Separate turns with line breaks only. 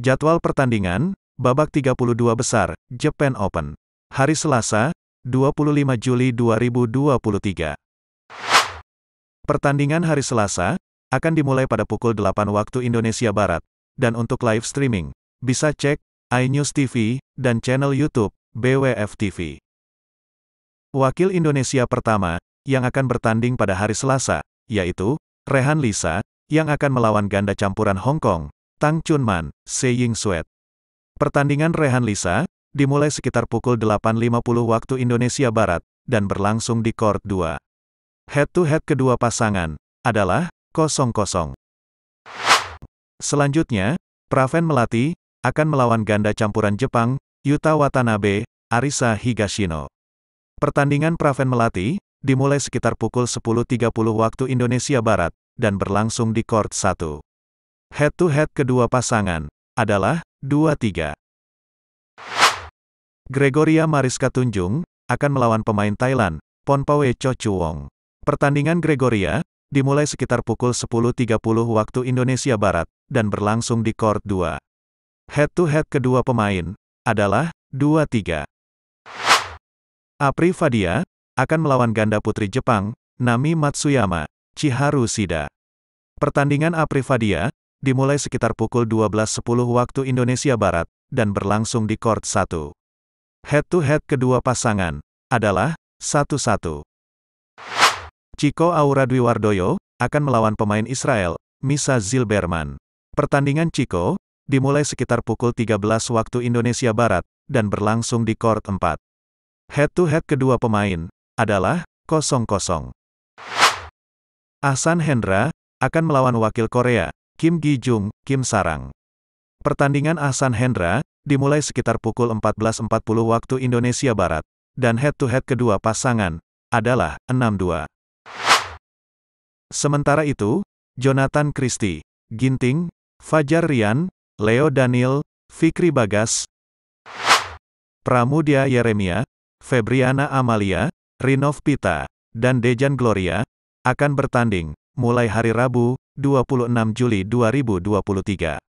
Jadwal pertandingan, babak 32 besar, Japan Open. Hari Selasa, 25 Juli 2023. Pertandingan hari Selasa, akan dimulai pada pukul 8 waktu Indonesia Barat, dan untuk live streaming, bisa cek, iNews TV, dan channel YouTube, BWF TV. Wakil Indonesia pertama, yang akan bertanding pada hari Selasa, yaitu, Rehan Lisa, yang akan melawan ganda campuran Hong Kong, Tang Chunman, Se Ying Suet. Pertandingan Rehan Lisa, dimulai sekitar pukul 8.50 waktu Indonesia Barat, dan berlangsung di Court 2. Head-to-head -head kedua pasangan adalah 0-0. Selanjutnya, Praven Melati akan melawan ganda campuran Jepang, Yuta Watanabe, Arisa Higashino. Pertandingan Praven Melati dimulai sekitar pukul 10.30 waktu Indonesia Barat dan berlangsung di Court 1. Head-to-head kedua pasangan adalah 2-3. Gregoria Mariska Tunjung akan melawan pemain Thailand, Ponpawe Cho Chuwong. Pertandingan Gregoria dimulai sekitar pukul 10.30 waktu Indonesia Barat dan berlangsung di Court 2. Head-to-head kedua pemain adalah 2-3. Apri Fadia akan melawan ganda putri Jepang, Nami Matsuyama, Chiharu Sida. Pertandingan Apri Fadia dimulai sekitar pukul 12.10 waktu Indonesia Barat, dan berlangsung di Court 1. Head-to-head kedua pasangan adalah 1-1. Chico Aura Dwiwardoyo akan melawan pemain Israel, Misa Zilberman. Pertandingan Chico dimulai sekitar pukul 13 waktu Indonesia Barat dan berlangsung di court 4. Head-to-head -head kedua pemain adalah 0-0. Ahsan Hendra akan melawan wakil Korea, Kim Gi-jung, Kim Sarang. Pertandingan Ahsan Hendra dimulai sekitar pukul 14.40 waktu Indonesia Barat, dan head-to-head -head kedua pasangan adalah 6-2. Sementara itu, Jonathan Christie, Ginting, Fajar Rian, Leo Daniel, Fikri Bagas, Pramudia Yeremia, Febriana Amalia, Rinov Pita, dan Dejan Gloria, akan bertanding mulai hari Rabu, 26 Juli 2023.